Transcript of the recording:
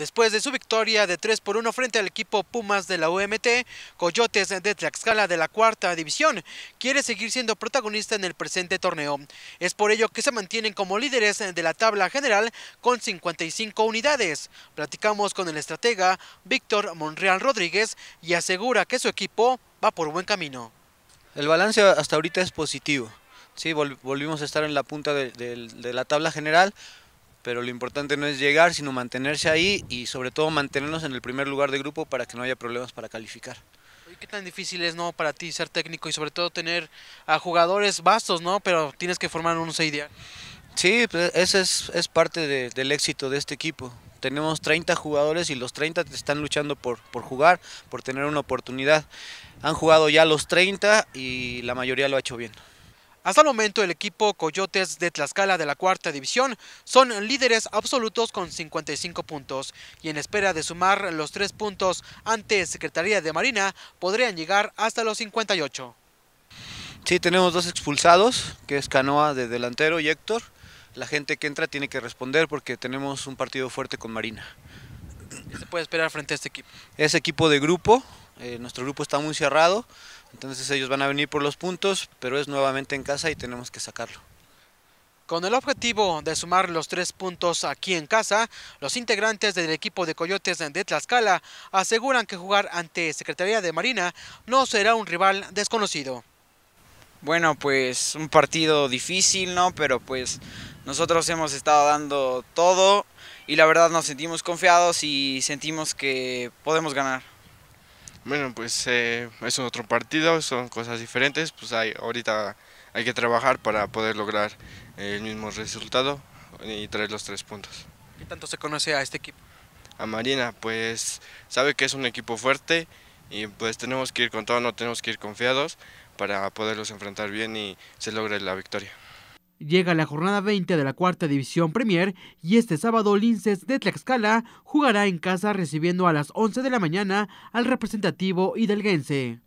Después de su victoria de 3 por 1 frente al equipo Pumas de la UMT, Coyotes de Tlaxcala de la cuarta división quiere seguir siendo protagonista en el presente torneo. Es por ello que se mantienen como líderes de la tabla general con 55 unidades. Platicamos con el estratega Víctor Monreal Rodríguez y asegura que su equipo va por buen camino. El balance hasta ahorita es positivo. Sí, volvimos a estar en la punta de, de la tabla general, pero lo importante no es llegar, sino mantenerse ahí y sobre todo mantenernos en el primer lugar de grupo para que no haya problemas para calificar. ¿Qué tan difícil es no para ti ser técnico y sobre todo tener a jugadores vastos, no? Pero tienes que formar un ideal. Sí, pues, ese es, es parte del éxito de este equipo. Tenemos 30 jugadores y los 30 están luchando por, por jugar, por tener una oportunidad. Han jugado ya los 30 y la mayoría lo ha hecho bien. Hasta el momento el equipo Coyotes de Tlaxcala de la cuarta división son líderes absolutos con 55 puntos y en espera de sumar los tres puntos ante Secretaría de Marina podrían llegar hasta los 58. Sí, tenemos dos expulsados, que es Canoa de delantero y Héctor. La gente que entra tiene que responder porque tenemos un partido fuerte con Marina. ¿Qué se puede esperar frente a este equipo? Es equipo de grupo, eh, nuestro grupo está muy cerrado, entonces ellos van a venir por los puntos, pero es nuevamente en casa y tenemos que sacarlo. Con el objetivo de sumar los tres puntos aquí en casa, los integrantes del equipo de Coyotes de Tlaxcala aseguran que jugar ante Secretaría de Marina no será un rival desconocido. Bueno, pues un partido difícil, ¿no? Pero pues nosotros hemos estado dando todo y la verdad nos sentimos confiados y sentimos que podemos ganar. Bueno, pues eh, es otro partido, son cosas diferentes, pues hay, ahorita hay que trabajar para poder lograr el mismo resultado y traer los tres puntos. ¿Qué tanto se conoce a este equipo? A Marina, pues sabe que es un equipo fuerte y pues tenemos que ir con todo, no tenemos que ir confiados para poderlos enfrentar bien y se logre la victoria. Llega la jornada 20 de la cuarta división Premier y este sábado Linces de Tlaxcala jugará en casa recibiendo a las 11 de la mañana al representativo hidalguense.